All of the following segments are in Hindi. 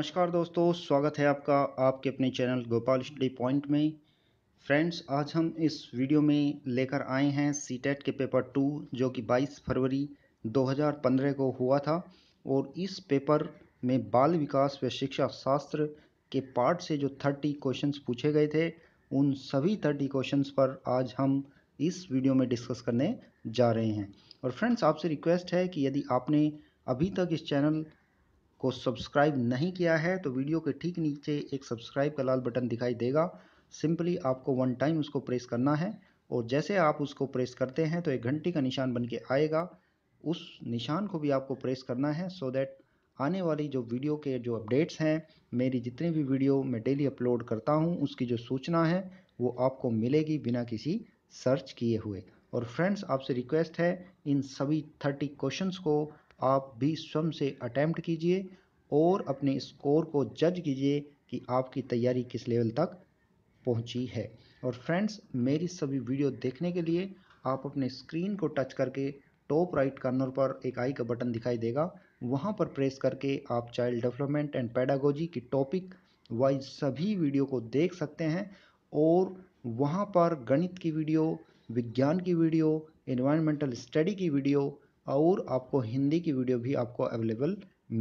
नमस्कार दोस्तों स्वागत है आपका आपके अपने चैनल गोपाल स्टडी पॉइंट में फ्रेंड्स आज हम इस वीडियो में लेकर आए हैं सी टेट e के पेपर टू जो कि 22 फरवरी 2015 को हुआ था और इस पेपर में बाल विकास व शिक्षा शास्त्र के पार्ट से जो 30 क्वेश्चंस पूछे गए थे उन सभी 30 क्वेश्चंस पर आज हम इस वीडियो में डिस्कस करने जा रहे हैं और फ्रेंड्स आपसे रिक्वेस्ट है कि यदि आपने अभी तक इस चैनल को सब्सक्राइब नहीं किया है तो वीडियो के ठीक नीचे एक सब्सक्राइब का लाल बटन दिखाई देगा सिंपली आपको वन टाइम उसको प्रेस करना है और जैसे आप उसको प्रेस करते हैं तो एक घंटी का निशान बन के आएगा उस निशान को भी आपको प्रेस करना है सो so दैट आने वाली जो वीडियो के जो अपडेट्स हैं मेरी जितनी भी वीडियो मैं डेली अपलोड करता हूँ उसकी जो सूचना है वो आपको मिलेगी बिना किसी सर्च किए हुए और फ्रेंड्स आपसे रिक्वेस्ट है इन सभी थर्टी क्वेश्चंस को आप भी स्वयं से अटैम्प्ट कीजिए और अपने स्कोर को जज कीजिए कि आपकी तैयारी किस लेवल तक पहुंची है और फ्रेंड्स मेरी सभी वीडियो देखने के लिए आप अपने स्क्रीन को टच करके टॉप राइट कॉर्नर पर एक आई का बटन दिखाई देगा वहां पर प्रेस करके आप चाइल्ड डेवलपमेंट एंड पैडागोजी की टॉपिक वाइज सभी वीडियो को देख सकते हैं और वहाँ पर गणित की वीडियो विज्ञान की वीडियो इन्वायरमेंटल स्टडी की वीडियो और आपको हिंदी की वीडियो भी आपको अवेलेबल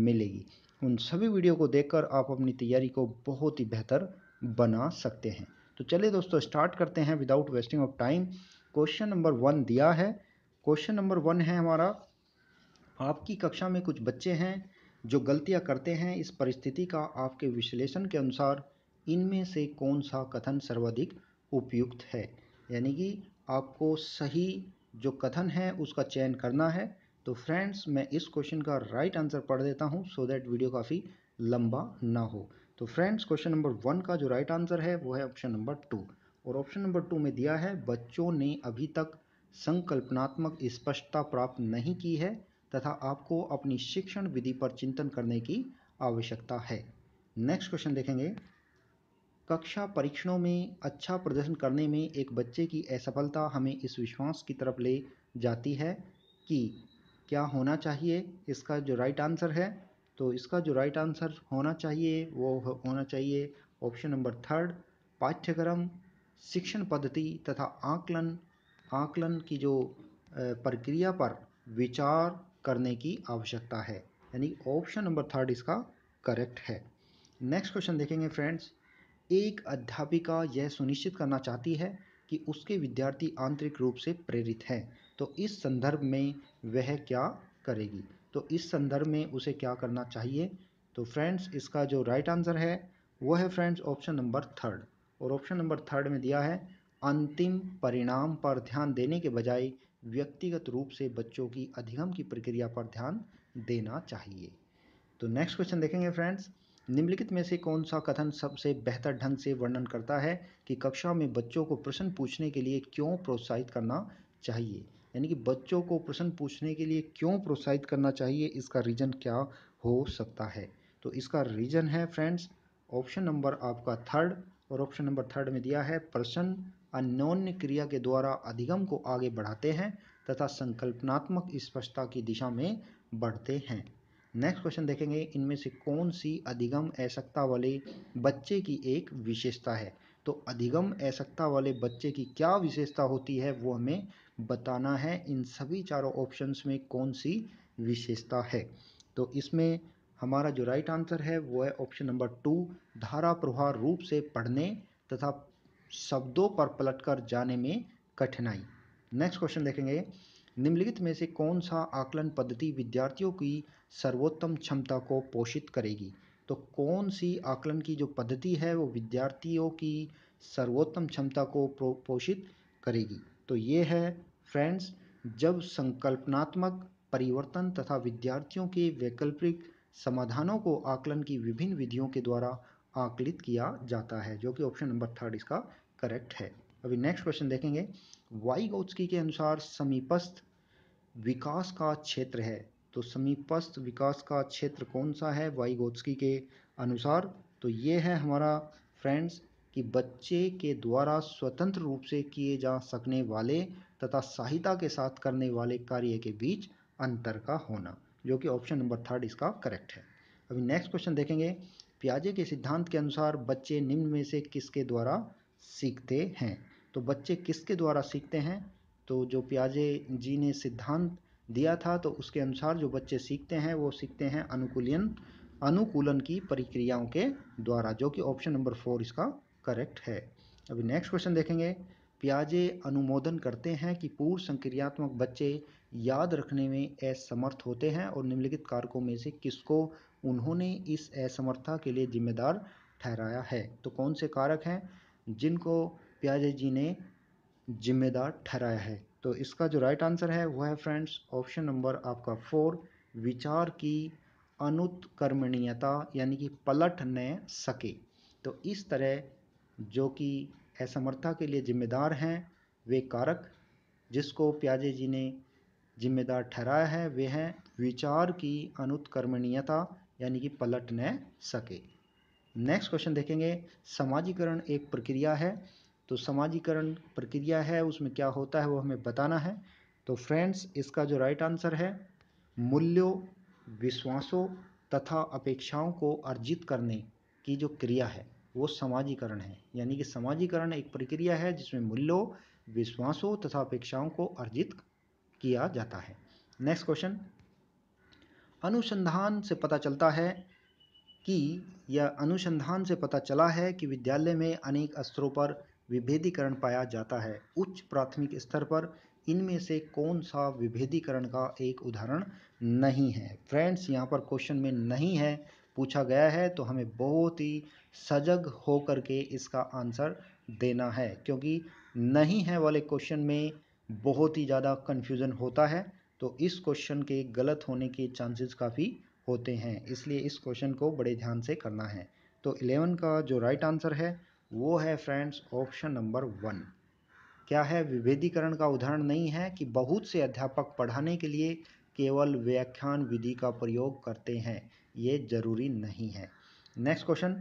मिलेगी उन सभी वीडियो को देखकर आप अपनी तैयारी को बहुत ही बेहतर बना सकते हैं तो चलिए दोस्तों स्टार्ट करते हैं without wasting of time question number one दिया है क्वेश्चन नंबर वन है हमारा आपकी कक्षा में कुछ बच्चे हैं जो गलतियां करते हैं इस परिस्थिति का आपके विश्लेषण के अनुसार इनमें से कौन सा कथन सर्वाधिक उपयुक्त है यानी कि आपको सही जो कथन है उसका चयन करना है तो फ्रेंड्स मैं इस क्वेश्चन का राइट आंसर पढ़ देता हूँ सो दैट वीडियो काफ़ी लंबा ना हो तो फ्रेंड्स क्वेश्चन नंबर वन का जो राइट आंसर है वो है ऑप्शन नंबर टू और ऑप्शन नंबर टू में दिया है बच्चों ने अभी तक संकल्पनात्मक स्पष्टता प्राप्त नहीं की है तथा आपको अपनी शिक्षण विधि पर चिंतन करने की आवश्यकता है नेक्स्ट क्वेश्चन देखेंगे कक्षा परीक्षणों में अच्छा प्रदर्शन करने में एक बच्चे की असफलता हमें इस विश्वास की तरफ ले जाती है कि क्या होना चाहिए इसका जो राइट आंसर है तो इसका जो राइट आंसर होना चाहिए वो होना चाहिए ऑप्शन नंबर थर्ड पाठ्यक्रम शिक्षण पद्धति तथा आकलन आकलन की जो प्रक्रिया पर विचार करने की आवश्यकता है यानी ऑप्शन नंबर थर्ड इसका करेक्ट है नेक्स्ट क्वेश्चन देखेंगे फ्रेंड्स एक अध्यापिका यह सुनिश्चित करना चाहती है कि उसके विद्यार्थी आंतरिक रूप से प्रेरित हैं तो इस संदर्भ में वह क्या करेगी तो इस संदर्भ में उसे क्या करना चाहिए तो फ्रेंड्स इसका जो राइट आंसर है वो है फ्रेंड्स ऑप्शन नंबर थर्ड और ऑप्शन नंबर थर्ड में दिया है अंतिम परिणाम पर ध्यान देने के बजाय व्यक्तिगत रूप से बच्चों की अधिगम की प्रक्रिया पर ध्यान देना चाहिए तो नेक्स्ट क्वेश्चन देखेंगे फ्रेंड्स निम्नलिखित में से कौन सा कथन सबसे बेहतर ढंग से वर्णन करता है कि कक्षा में बच्चों को प्रश्न पूछने के लिए क्यों प्रोत्साहित करना चाहिए यानी कि बच्चों को प्रश्न पूछने के लिए क्यों प्रोत्साहित करना चाहिए इसका रीज़न क्या हो सकता है तो इसका रीज़न है फ्रेंड्स ऑप्शन नंबर आपका थर्ड और ऑप्शन नंबर थर्ड में दिया है प्रश्न अन्योन्य क्रिया के द्वारा अधिगम को आगे बढ़ाते हैं तथा संकल्पनात्मक स्पष्टता की दिशा में बढ़ते हैं नेक्स्ट क्वेश्चन देखेंगे इनमें से कौन सी अधिगम ऐसकता वाले बच्चे की एक विशेषता है तो अधिगम ऐसकता वाले बच्चे की क्या विशेषता होती है वो हमें बताना है इन सभी चारों ऑप्शंस में कौन सी विशेषता है तो इसमें हमारा जो राइट आंसर है वो है ऑप्शन नंबर टू धारा प्रवाह रूप से पढ़ने तथा शब्दों पर पलटकर जाने में कठिनाई नेक्स्ट क्वेश्चन देखेंगे निम्नलिखित में से कौन सा आकलन पद्धति विद्यार्थियों की सर्वोत्तम क्षमता को पोषित करेगी तो कौन सी आकलन की जो पद्धति है वो विद्यार्थियों की सर्वोत्तम क्षमता को पोषित करेगी तो ये है फ्रेंड्स जब संकल्पनात्मक परिवर्तन तथा विद्यार्थियों के वैकल्पिक समाधानों को आकलन की विभिन्न विधियों के द्वारा आकलित किया जाता है जो कि ऑप्शन नंबर थर्ड इसका करेक्ट है अभी नेक्स्ट क्वेश्चन देखेंगे वाई गौचकी के अनुसार समीपस्थ विकास का क्षेत्र है तो समीपस्थ विकास का क्षेत्र कौन सा है वाईगोत्सकी के अनुसार तो ये है हमारा फ्रेंड्स कि बच्चे के द्वारा स्वतंत्र रूप से किए जा सकने वाले तथा सहायता के साथ करने वाले कार्य के बीच अंतर का होना जो कि ऑप्शन नंबर थर्ड इसका करेक्ट है अभी नेक्स्ट क्वेश्चन देखेंगे प्याजे के सिद्धांत के अनुसार बच्चे निम्न में से किसके द्वारा सीखते हैं तो बच्चे किसके द्वारा सीखते हैं तो जो पियाजे जी ने सिद्धांत दिया था तो उसके अनुसार जो बच्चे सीखते हैं वो सीखते हैं अनुकूलन अनुकूलन की प्रक्रियाओं के द्वारा जो कि ऑप्शन नंबर फोर इसका करेक्ट है अभी नेक्स्ट क्वेश्चन देखेंगे पियाजे अनुमोदन करते हैं कि पूर्व संक्रियात्मक बच्चे याद रखने में असमर्थ होते हैं और निम्नलिखित कारकों में से किसको उन्होंने इस असमर्थता के लिए जिम्मेदार ठहराया है तो कौन से कारक हैं जिनको प्याजे जी ने जिम्मेदार ठहराया है तो इसका जो राइट आंसर है वह है फ्रेंड्स ऑप्शन नंबर आपका फोर विचार की अनुत्कर्मणीयता यानी कि पलट न सके तो इस तरह जो कि असमर्था के लिए जिम्मेदार हैं वे कारक जिसको प्याजे जी ने जिम्मेदार ठहराया है वे हैं विचार की अनुत्कर्मणीयता यानी कि पलट न सके नेक्स्ट क्वेश्चन देखेंगे समाजीकरण एक प्रक्रिया है तो समाजीकरण प्रक्रिया है उसमें क्या होता है वो हमें बताना है तो फ्रेंड्स इसका जो राइट आंसर है मूल्यों विश्वासों तथा अपेक्षाओं को अर्जित करने की जो क्रिया है वो समाजीकरण है यानी कि समाजीकरण एक प्रक्रिया है जिसमें मूल्यों विश्वासों तथा अपेक्षाओं को अर्जित किया जाता है नेक्स्ट क्वेश्चन अनुसंधान से पता चलता है कि या अनुसंधान से पता चला है कि विद्यालय में अनेक स्तरों पर विभेदीकरण पाया जाता है उच्च प्राथमिक स्तर पर इनमें से कौन सा विभेदीकरण का एक उदाहरण नहीं है फ्रेंड्स यहाँ पर क्वेश्चन में नहीं है पूछा गया है तो हमें बहुत ही सजग होकर के इसका आंसर देना है क्योंकि नहीं है वाले क्वेश्चन में बहुत ही ज़्यादा कन्फ्यूज़न होता है तो इस क्वेश्चन के गलत होने के चांसेस काफ़ी होते हैं इसलिए इस क्वेश्चन को बड़े ध्यान से करना है तो इलेवन का जो राइट आंसर है वो है फ्रेंड्स ऑप्शन नंबर वन क्या है विभेदीकरण का उदाहरण नहीं है कि बहुत से अध्यापक पढ़ाने के लिए केवल व्याख्यान विधि का प्रयोग करते हैं ये जरूरी नहीं है नेक्स्ट क्वेश्चन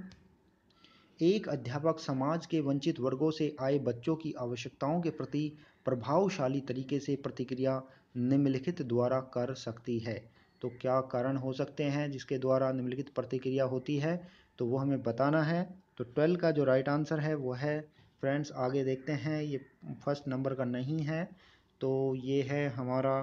एक अध्यापक समाज के वंचित वर्गों से आए बच्चों की आवश्यकताओं के प्रति प्रभावशाली तरीके से प्रतिक्रिया निम्नलिखित द्वारा कर सकती है तो क्या कारण हो सकते हैं जिसके द्वारा निम्नलिखित प्रतिक्रिया होती है तो वो हमें बताना है तो ट्वेल्व का जो राइट आंसर है वो है फ्रेंड्स आगे देखते हैं ये फर्स्ट नंबर का नहीं है तो ये है हमारा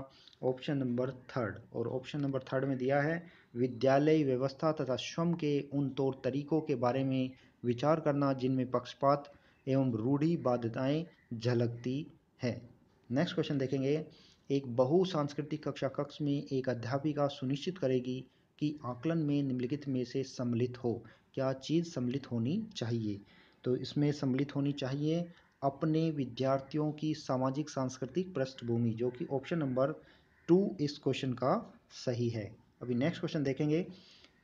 ऑप्शन नंबर थर्ड और ऑप्शन नंबर थर्ड में दिया है विद्यालय व्यवस्था तथा श्रम के उन तौर तरीकों के बारे में विचार करना जिनमें पक्षपात एवं रूढ़ी बाध्यताएँ झलकती है नेक्स्ट क्वेश्चन देखेंगे एक बहु सांस्कृतिक कक्षा कक्ष में एक अध्यापिका सुनिश्चित करेगी कि आकलन में निम्नलिखित में से सम्मिलित हो क्या चीज़ सम्मिलित होनी चाहिए तो इसमें सम्मिलित होनी चाहिए अपने विद्यार्थियों की सामाजिक सांस्कृतिक पृष्ठभूमि जो कि ऑप्शन नंबर टू इस क्वेश्चन का सही है अभी नेक्स्ट क्वेश्चन देखेंगे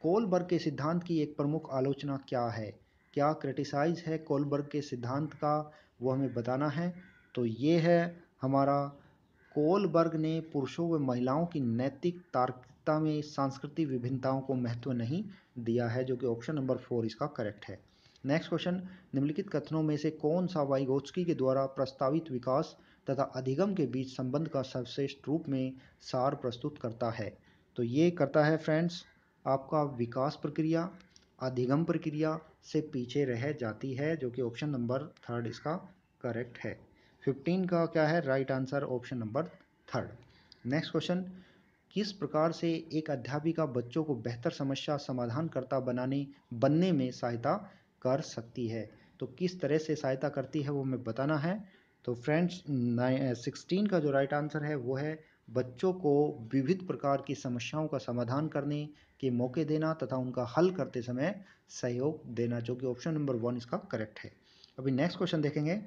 कोलबर्ग के सिद्धांत की एक प्रमुख आलोचना क्या है क्या क्रिटिसाइज है कोलबर्ग के सिद्धांत का वो हमें बताना है तो ये है हमारा कोलबर्ग ने पुरुषों व महिलाओं की नैतिक तार्किकता में सांस्कृतिक विभिन्नताओं को महत्व नहीं दिया है जो कि ऑप्शन नंबर फोर इसका करेक्ट है नेक्स्ट क्वेश्चन निम्नलिखित कथनों में से कौन सा वाइगोत्स्की के द्वारा प्रस्तावित विकास तथा अधिगम के बीच संबंध का सर्वश्रेष्ठ रूप में सार प्रस्तुत करता है तो ये करता है फ्रेंड्स आपका विकास प्रक्रिया अधिगम प्रक्रिया से पीछे रह जाती है जो कि ऑप्शन नंबर थर्ड इसका करेक्ट है फिफ्टीन का क्या है right answer option number third next question किस प्रकार से एक अध्यापिका बच्चों को बेहतर समस्या समाधानकर्ता बनाने बनने में सहायता कर सकती है तो किस तरह से सहायता करती है वो हमें बताना है तो फ्रेंड्स सिक्सटीन uh, का जो राइट आंसर है वो है बच्चों को विविध प्रकार की समस्याओं का समाधान करने के मौके देना तथा उनका हल करते समय सहयोग देना जो कि ऑप्शन नंबर वन इसका करेक्ट है अभी नेक्स्ट क्वेश्चन देखेंगे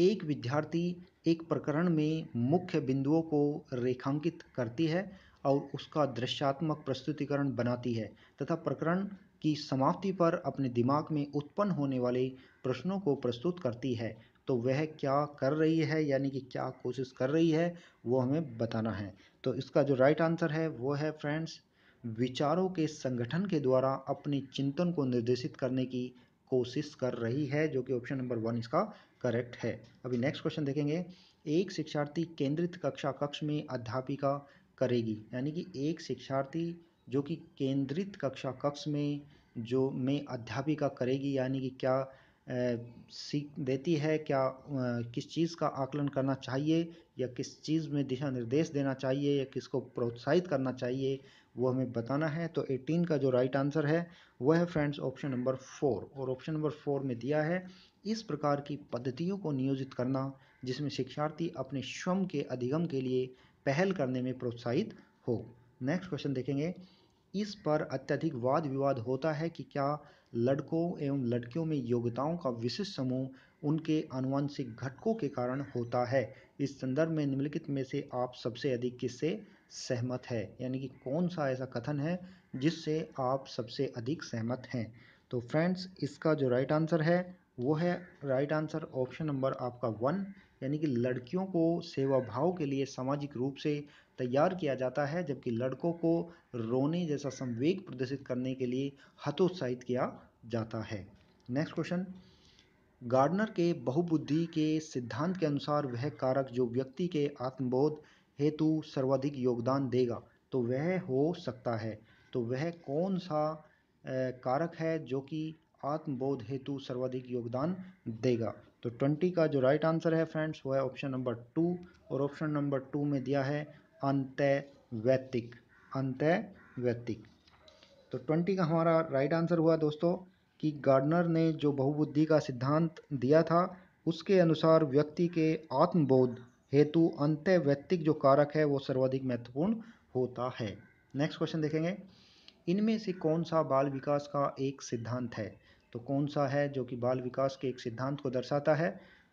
एक विद्यार्थी एक प्रकरण में मुख्य बिंदुओं को रेखांकित करती है और उसका दृश्यात्मक प्रस्तुतिकरण बनाती है तथा प्रकरण की समाप्ति पर अपने दिमाग में उत्पन्न होने वाले प्रश्नों को प्रस्तुत करती है तो वह क्या कर रही है यानी कि क्या कोशिश कर रही है वो हमें बताना है तो इसका जो राइट आंसर है वो है फ्रेंड्स विचारों के संगठन के द्वारा अपने चिंतन को निर्देशित करने की कोशिश कर रही है जो कि ऑप्शन नंबर वन इसका करेक्ट है अभी नेक्स्ट क्वेश्चन देखेंगे एक शिक्षार्थी केंद्रित कक्षा कक्ष में अध्यापिका करेगी यानी कि एक शिक्षार्थी जो कि केंद्रित कक्षा कक्ष में जो में अध्यापिका करेगी यानी कि क्या सीख देती है क्या आ, किस चीज़ का आकलन करना चाहिए या किस चीज़ में दिशा निर्देश देना चाहिए या किसको प्रोत्साहित करना चाहिए वो हमें बताना है तो 18 का जो राइट आंसर है वह है फ्रेंड्स ऑप्शन नंबर फोर और ऑप्शन नंबर फोर में दिया है इस प्रकार की पद्धतियों को नियोजित करना जिसमें शिक्षार्थी अपने स्वयं के अधिगम के लिए पहल करने में प्रोत्साहित हो नेक्स्ट क्वेश्चन देखेंगे इस पर अत्यधिक वाद विवाद होता है कि क्या लड़कों एवं लड़कियों में योग्यताओं का विशिष्ट समूह उनके आनुवंशिक घटकों के कारण होता है इस संदर्भ में निम्नलिखित में से आप सबसे अधिक किससे सहमत है यानी कि कौन सा ऐसा कथन है जिससे आप सबसे अधिक सहमत हैं तो फ्रेंड्स इसका जो राइट आंसर है वो है राइट आंसर ऑप्शन नंबर आपका वन यानी कि लड़कियों को सेवा भाव के लिए सामाजिक रूप से तैयार किया जाता है जबकि लड़कों को रोने जैसा संवेग प्रदर्शित करने के लिए हतोत्साहित किया जाता है नेक्स्ट क्वेश्चन गार्डनर के बहुबुद्धि के सिद्धांत के अनुसार वह कारक जो व्यक्ति के आत्मबोध हेतु सर्वाधिक योगदान देगा तो वह हो सकता है तो वह कौन सा कारक है जो कि आत्मबोध हेतु सर्वाधिक योगदान देगा तो ट्वेंटी का जो राइट आंसर है फ्रेंड्स वो है ऑप्शन नंबर टू और ऑप्शन नंबर टू में दिया है अंत अंत वैतिक तो ट्वेंटी का हमारा राइट आंसर हुआ दोस्तों कि गार्डनर ने जो बहुबुद्धि का सिद्धांत दिया था उसके अनुसार व्यक्ति के आत्मबोध हेतु व्यक्तिक जो कारक है वो सर्वाधिक महत्वपूर्ण होता है नेक्स्ट क्वेश्चन देखेंगे इनमें से कौन सा बाल विकास का एक सिद्धांत है तो कौन सा है जो कि बाल विकास के एक सिद्धांत को दर्शाता है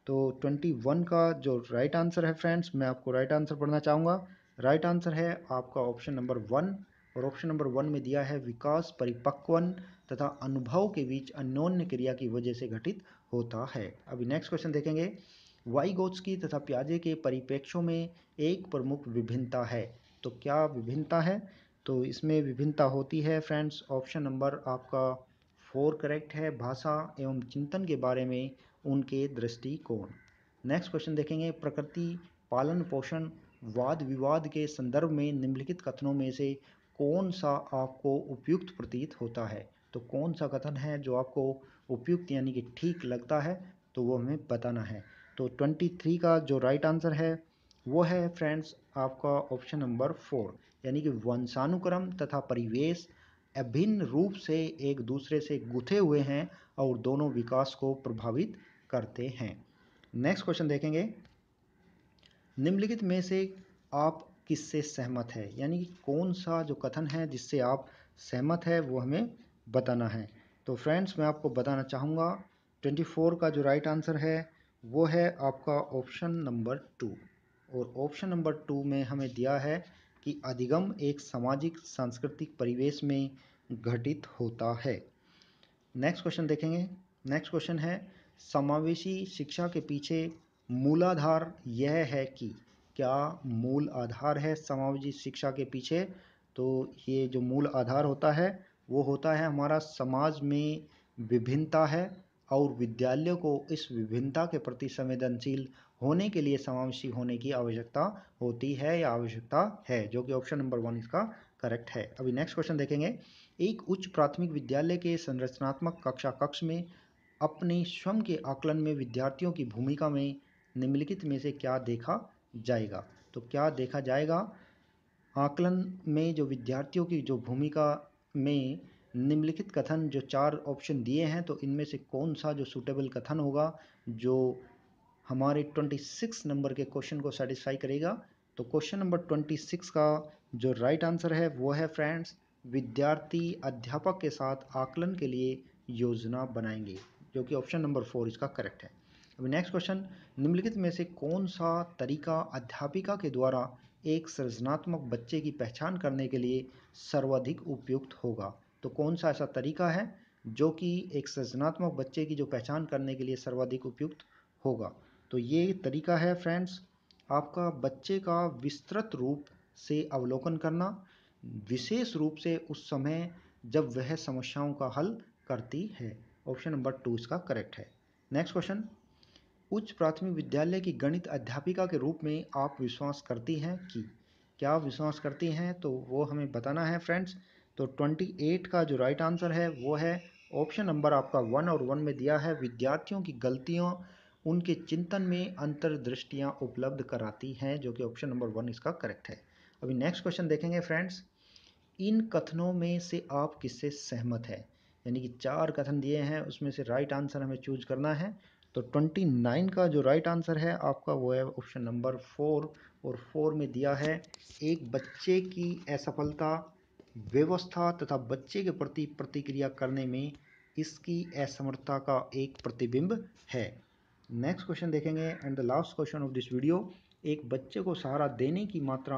तो 21 का जो राइट आंसर है फ्रेंड्स मैं आपको राइट आंसर पढ़ना चाहूँगा राइट आंसर है आपका ऑप्शन नंबर वन और ऑप्शन नंबर वन में दिया है विकास परिपक्वन तथा अनुभव के बीच अन्योन्य क्रिया की वजह से घटित होता है अभी नेक्स्ट क्वेश्चन देखेंगे वाइगोत्स्की तथा प्याजे के परिप्रेक्ष्यों में एक प्रमुख विभिन्नता है तो क्या विभिन्नता है तो इसमें विभिन्नता होती है फ्रेंड्स ऑप्शन नंबर आपका फोर करेक्ट है भाषा एवं चिंतन के बारे में उनके दृष्टिकोण नेक्स्ट क्वेश्चन देखेंगे प्रकृति पालन पोषण वाद विवाद के संदर्भ में निम्नलिखित कथनों में से कौन सा आपको उपयुक्त प्रतीत होता है तो कौन सा कथन है जो आपको उपयुक्त यानी कि ठीक लगता है तो वो हमें बताना है तो ट्वेंटी थ्री का जो राइट आंसर है वो है फ्रेंड्स आपका ऑप्शन नंबर फोर यानी कि वंशानुक्रम तथा परिवेश अभिन्न रूप से एक दूसरे से गुथे हुए हैं और दोनों विकास को प्रभावित करते हैं नेक्स्ट क्वेश्चन देखेंगे निम्नलिखित में से आप किससे सहमत है यानी कि कौन सा जो कथन है जिससे आप सहमत है वो हमें बताना है तो फ्रेंड्स मैं आपको बताना चाहूँगा ट्वेंटी फोर का जो राइट आंसर है वो है आपका ऑप्शन नंबर टू और ऑप्शन नंबर टू में हमें दिया है कि अधिगम एक सामाजिक सांस्कृतिक परिवेश में घटित होता है नेक्स्ट क्वेश्चन देखेंगे नेक्स्ट क्वेश्चन है समावेशी शिक्षा के पीछे मूलाधार यह है कि क्या मूल आधार है समावेशी शिक्षा के पीछे तो ये जो मूल आधार होता है वो होता है हमारा समाज में विभिन्नता है और विद्यालयों को इस विभिन्नता के प्रति संवेदनशील होने के लिए समावेशी होने की आवश्यकता होती है या आवश्यकता है जो कि ऑप्शन नंबर वन इसका करेक्ट है अभी नेक्स्ट क्वेश्चन देखेंगे एक उच्च प्राथमिक विद्यालय के संरचनात्मक कक्षा कक्ष में अपने स्वयं के आकलन में विद्यार्थियों की भूमिका में निम्नलिखित में से क्या देखा जाएगा तो क्या देखा जाएगा आकलन में जो विद्यार्थियों की जो भूमिका में निम्नलिखित कथन जो चार ऑप्शन दिए हैं तो इनमें से कौन सा जो सूटेबल कथन होगा जो हमारे 26 नंबर के क्वेश्चन को सेटिस्फाई करेगा तो क्वेश्चन नंबर 26 का जो राइट right आंसर है वो है फ्रेंड्स विद्यार्थी अध्यापक के साथ आकलन के लिए योजना बनाएंगे जो कि ऑप्शन नंबर फोर इसका करेक्ट है अब नेक्स्ट क्वेश्चन निम्नलिखित में से कौन सा तरीका अध्यापिका के द्वारा एक सृजनात्मक बच्चे की पहचान करने के लिए सर्वाधिक उपयुक्त होगा तो कौन सा ऐसा तरीका है जो कि एक सृजनात्मक बच्चे की जो पहचान करने के लिए सर्वाधिक उपयुक्त होगा तो ये तरीका है फ्रेंड्स आपका बच्चे का विस्तृत रूप से अवलोकन करना विशेष रूप से उस समय जब वह समस्याओं का हल करती है ऑप्शन नंबर टू इसका करेक्ट है नेक्स्ट क्वेश्चन उच्च प्राथमिक विद्यालय की गणित अध्यापिका के रूप में आप विश्वास करती हैं कि क्या विश्वास करती हैं तो वो हमें बताना है फ्रेंड्स तो 28 का जो राइट आंसर है वो है ऑप्शन नंबर आपका वन और वन में दिया है विद्यार्थियों की गलतियों उनके चिंतन में अंतर्दृष्टियाँ उपलब्ध कराती हैं जो कि ऑप्शन नंबर वन इसका करेक्ट है अभी नेक्स्ट क्वेश्चन देखेंगे फ्रेंड्स इन कथनों में से आप किससे सहमत हैं यानी कि चार कथन दिए हैं उसमें से राइट आंसर हमें चूज करना है तो ट्वेंटी नाइन का जो राइट आंसर है आपका वो है ऑप्शन नंबर फोर और फोर में दिया है एक बच्चे की असफलता व्यवस्था तथा बच्चे के प्रति प्रतिक्रिया करने में इसकी असमर्थता का एक प्रतिबिंब है नेक्स्ट क्वेश्चन देखेंगे and the last question of this video एक बच्चे को सहारा देने की मात्रा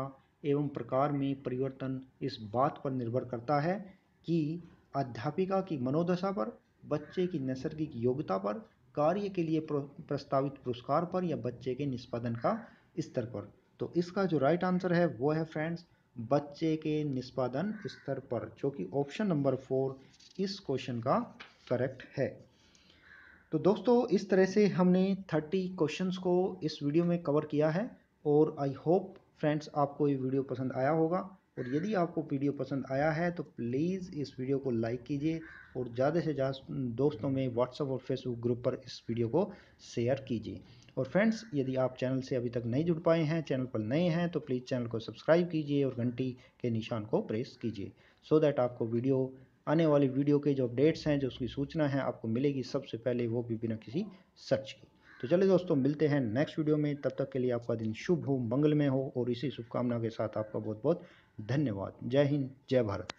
एवं प्रकार में परिवर्तन इस बात पर निर्भर करता है कि अध्यापिका की मनोदशा पर बच्चे की नैसर्गिक योग्यता पर कार्य के लिए प्रस्तावित पुरस्कार पर या बच्चे के निष्पादन का स्तर पर तो इसका जो राइट आंसर है वो है फ्रेंड्स बच्चे के निष्पादन स्तर पर जो कि ऑप्शन नंबर फोर इस क्वेश्चन का करेक्ट है तो दोस्तों इस तरह से हमने थर्टी क्वेश्चंस को इस वीडियो में कवर किया है और आई होप फ्रेंड्स आपको ये वीडियो पसंद आया होगा और यदि आपको वीडियो पसंद आया है तो प्लीज़ इस वीडियो को लाइक कीजिए और ज़्यादा से ज़्यादा दोस्तों में व्हाट्सएप और फेसबुक ग्रुप पर इस वीडियो को शेयर कीजिए और फ्रेंड्स यदि आप चैनल से अभी तक नहीं जुड़ पाए हैं चैनल पर नए हैं तो प्लीज़ चैनल को सब्सक्राइब कीजिए और घंटी के निशान को प्रेस कीजिए सो दैट आपको वीडियो आने वाली वीडियो के जो अपडेट्स हैं जो उसकी सूचना है आपको मिलेगी सबसे पहले वो भी बिना किसी सर्च के तो चलिए दोस्तों मिलते हैं नेक्स्ट वीडियो में तब तक के लिए आपका दिन शुभ हो मंगल में हो और इसी शुभकामना के साथ आपका बहुत बहुत धन्यवाद जय हिंद जय भारत